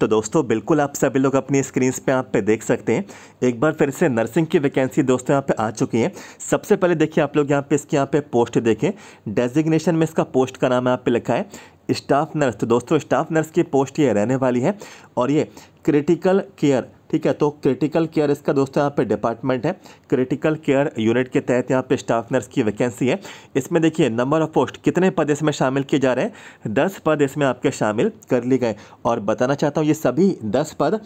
तो दोस्तों बिल्कुल आप सभी लोग अपनी स्क्रीन पे आप पे देख सकते हैं एक बार फिर से नर्सिंग की वैकेंसी दोस्तों यहाँ पे आ चुकी है सबसे पहले देखिए आप लोग यहाँ पे इसके यहाँ पे पोस्ट देखें डेजिग्नेशन में इसका पोस्ट का नाम यहाँ पे लिखा है स्टाफ नर्स तो दोस्तों स्टाफ नर्स की पोस्ट ये रहने वाली है और ये क्रिटिकल केयर ठीक है तो क्रिटिकल केयर इसका दोस्तों यहाँ पे डिपार्टमेंट है क्रिटिकल केयर यूनिट के तहत यहाँ पे स्टाफ नर्स की वैकेंसी है इसमें देखिए नंबर ऑफ पोस्ट कितने पद इसमें शामिल किए जा रहे हैं दस पद इसमें आपके शामिल कर लिए गए और बताना चाहता हूँ ये सभी दस पद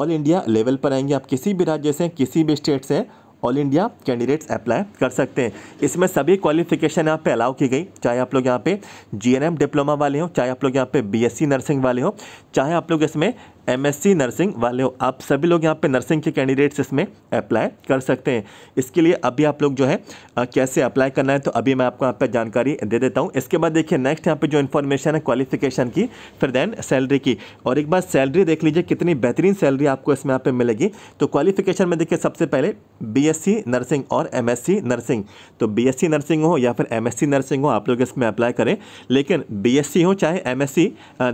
ऑल इंडिया लेवल पर आएंगे आप किसी भी राज्य से किसी भी स्टेट से ऑल इंडिया कैंडिडेट्स अप्लाई कर सकते हैं इसमें सभी क्वालिफिकेशन यहाँ पे अलाउ की गई चाहे आप लोग यहाँ पे जीएनएम डिप्लोमा वाले हों चाहे आप लोग यहाँ पे बीएससी नर्सिंग वाले हों चाहे आप लोग इसमें एमएससी नर्सिंग वाले हो आप सभी लोग यहाँ पे नर्सिंग के कैंडिडेट्स इसमें अप्लाई कर सकते हैं इसके लिए अभी आप लोग जो है आ, कैसे अप्लाई करना है तो अभी मैं आपको यहाँ पे जानकारी दे देता हूँ इसके बाद देखिए नेक्स्ट यहाँ पे जो इन्फॉर्मेशन है क्वालिफिकेशन की फिर देन सैलरी की और एक बार सैलरी देख लीजिए कितनी बेहतरीन सैलरी आपको इसमें यहाँ पर मिलेगी तो क्वालिफिकेशन में देखिए सबसे पहले बी नर्सिंग और एम नर्सिंग तो बी नर्सिंग हो या फिर एम नर्सिंग हो आप लोग इसमें अप्लाई करें लेकिन बी हो चाहे एम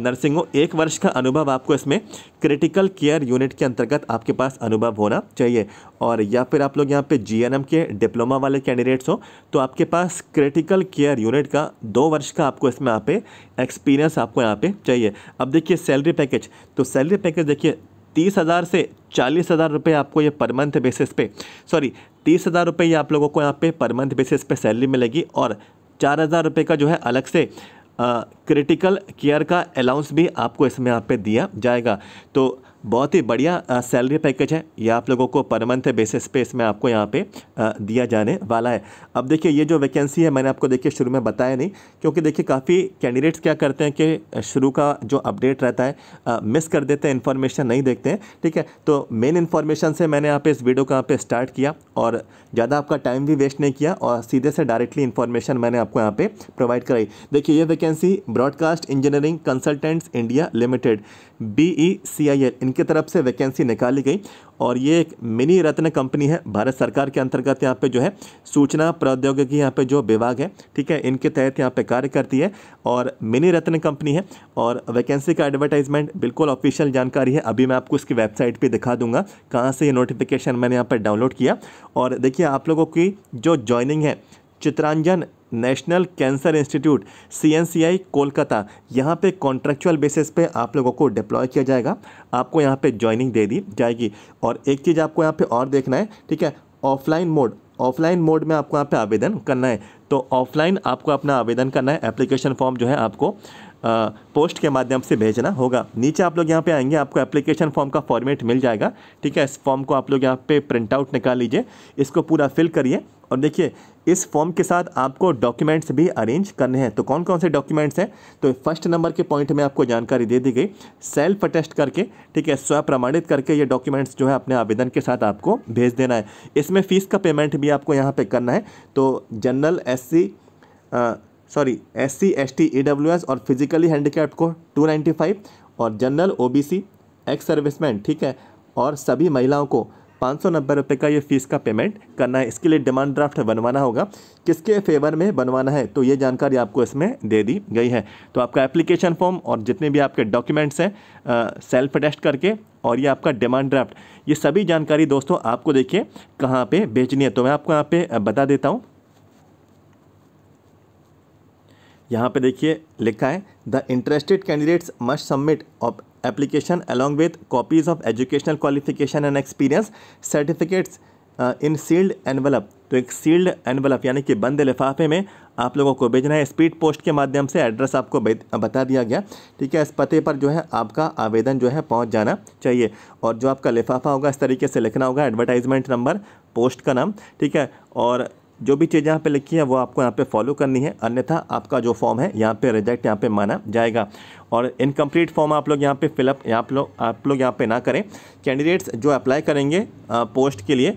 नर्सिंग हो एक वर्ष का अनुभव आपको इसमें क्रिटिकल केयर यूनिट के अंतर्गत आपके पास अनुभव होना चाहिए और या फिर आप लोग यहाँ पे जीएनएम के डिप्लोमा वाले कैंडिडेट्स हो तो आपके पास क्रिटिकल केयर यूनिट का दो वर्ष का आपको इसमें यहाँ पे एक्सपीरियंस आपको यहाँ पे चाहिए अब देखिए सैलरी पैकेज तो सैलरी पैकेज देखिए तीस हज़ार से चालीस हज़ार रुपये आपको ये पर मंथ बेसिस पे सॉरी तीस हज़ार रुपये ये आप लोगों को यहाँ पे पर मंथ बेसिस पे सैलरी मिलेगी और चार हज़ार रुपये का जो है अलग से क्रिटिकल केयर का अलाउंस भी आपको इसमें यहाँ पे दिया जाएगा तो बहुत ही बढ़िया सैलरी पैकेज है ये आप लोगों को पर मंथ बेसिस पे इसमें आपको यहाँ पे आ, दिया जाने वाला है अब देखिए ये जो वैकेंसी है मैंने आपको देखिए शुरू में बताया नहीं क्योंकि देखिए काफ़ी कैंडिडेट्स क्या करते हैं कि शुरू का जो अपडेट रहता है आ, मिस कर देते हैं इन्फॉर्मेशन नहीं देखते हैं ठीक है तो मेन इन्फॉर्मेशन से मैंने यहाँ पे इस वीडियो को यहाँ पर स्टार्ट किया और ज़्यादा आपका टाइम भी वेस्ट नहीं किया और सीधे से डायरेक्टली इन्फॉर्मेशन मैंने आपको यहाँ पर प्रोवाइड कराई देखिए ये vacancy broadcast engineering consultants India limited B E C I L उनकी तरफ से वैकेंसी निकाली गई और ये एक मिनी रत्न कंपनी है भारत सरकार के अंतर्गत यहाँ पे जो है सूचना प्रौद्योगिकी यहाँ पे जो विभाग है ठीक है इनके तहत यहाँ पे कार्य करती है और मिनी रत्न कंपनी है और वैकेंसी का एडवर्टाइजमेंट बिल्कुल ऑफिशियल जानकारी है अभी मैं आपको इसकी वेबसाइट पर दिखा दूंगा कहाँ से ये नोटिफिकेशन मैंने यहाँ पर डाउनलोड किया और देखिए आप लोगों की जो ज्वाइनिंग है Chittaranjan national cancer institute C Kolkata यहाँ पे कॉन्ट्रेक्चुअल बेसिस पे आप लोगों को डिप्लॉय किया जाएगा आपको यहाँ पे ज्वाइनिंग दे दी जाएगी और एक चीज़ आपको यहाँ पे और देखना है ठीक है ऑफलाइन मोड ऑफलाइन मोड में आपको यहाँ पे आवेदन करना है तो ऑफलाइन आपको अपना आवेदन करना है एप्लीकेशन फॉर्म जो है आपको पोस्ट के माध्यम से भेजना होगा नीचे आप लोग यहाँ पे आएंगे आपको एप्लीकेशन फॉर्म का फॉर्मेट मिल जाएगा ठीक है इस फॉर्म को आप लोग यहाँ पे प्रिंट आउट निकाल लीजिए इसको पूरा फिल करिए और देखिए इस फॉर्म के साथ आपको डॉक्यूमेंट्स भी अरेंज करने हैं तो कौन कौन से डॉक्यूमेंट्स हैं तो फर्स्ट नंबर के पॉइंट में आपको जानकारी दे दी गई सेल्फ अटेस्ट करके ठीक है स्वयं प्रमाणित करके ये डॉक्यूमेंट्स जो है अपने आवेदन के साथ आपको भेज देना है इसमें फ़ीस का पेमेंट भी आपको यहाँ पर करना है तो general S sorry S C S T E W S और फिजिकली हैंडीकैप्ट को टू नाइन्टी फाइव और general O B C ex serviceman ठीक है और सभी महिलाओं को पाँच सौ नब्बे रुपये का ये फीस का पेमेंट करना है इसके लिए डिमांड ड्राफ्ट बनवाना होगा किसके फेवर में बनवाना है तो ये जानकारी आपको इसमें दे दी गई है तो आपका एप्लीकेशन फॉर्म और जितने भी आपके डॉक्यूमेंट्स हैं सेल्फ टेस्ट करके और ये आपका डिमांड ड्राफ्ट ये सभी जानकारी दोस्तों आपको देखिए कहाँ पे भेजनी है तो मैं आपको यहाँ पे बता देता हूँ यहाँ पे देखिए लिखा है the interested candidates must submit of application along with copies of educational qualification and experience certificates in sealed envelope तो एक सील्ड एनवलप यानी कि बंद लिफाफे में आप लोगों को भेजना है स्पीड पोस्ट के माध्यम से एड्रेस आपको बता दिया गया ठीक है इस पते पर जो है आपका आवेदन जो है पहुंच जाना चाहिए और जो आपका लिफाफा होगा इस तरीके से लिखना होगा एडवर्टाइजमेंट नंबर पोस्ट का नाम ठीक है और जो भी चीज़ यहाँ पे लिखी है वो आपको यहाँ पे फॉलो करनी है अन्यथा आपका जो फॉर्म है यहाँ पे रिजेक्ट यहाँ पे माना जाएगा और इनकम्प्लीट फॉर्म आप लोग यहाँ पे फिलअप आप लोग आप लोग यहाँ पे ना करें कैंडिडेट्स जो अप्लाई करेंगे आ, पोस्ट के लिए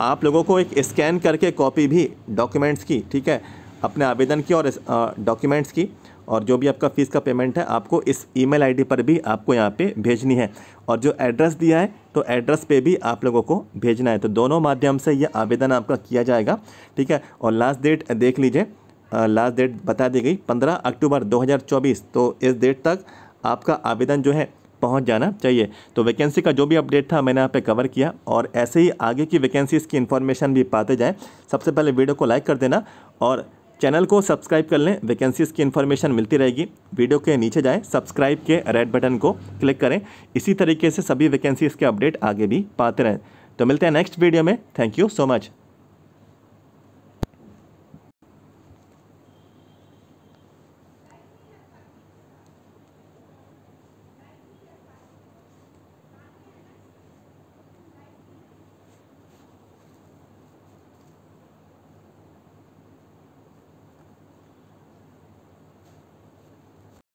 आप लोगों को एक स्कैन करके कॉपी भी डॉक्यूमेंट्स की ठीक है अपने आवेदन की और डॉक्यूमेंट्स की और जो भी आपका फ़ीस का पेमेंट है आपको इस ईमेल आईडी पर भी आपको यहाँ पे भेजनी है और जो एड्रेस दिया है तो एड्रेस पे भी आप लोगों को भेजना है तो दोनों माध्यम से यह आवेदन आपका किया जाएगा ठीक है और लास्ट डेट देख लीजिए लास्ट डेट बता दी गई पंद्रह अक्टूबर 2024 तो इस डेट तक आपका आवेदन जो है पहुंच जाना चाहिए तो वैकेंसी का जो भी अपडेट था मैंने यहाँ पे कवर किया और ऐसे ही आगे की वैकेंसीज़ की इन्फॉर्मेशन भी पाते जाएँ सबसे पहले वीडियो को लाइक कर देना और चैनल को सब्सक्राइब कर लें वैकेंसीज़ की इन्फॉर्मेशन मिलती रहेगी वीडियो के नीचे जाएं सब्सक्राइब के रेड बटन को क्लिक करें इसी तरीके से सभी वैकेंसीज़ के अपडेट आगे भी पाते रहें तो मिलते हैं नेक्स्ट वीडियो में थैंक यू सो मच